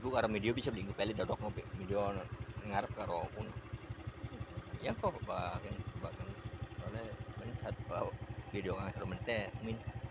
lu karo media bisa dienggo pele dodok ngopi media ngarep karo pun ya kok bahkan bahkan soalnya kan saat video kan selalu mentek min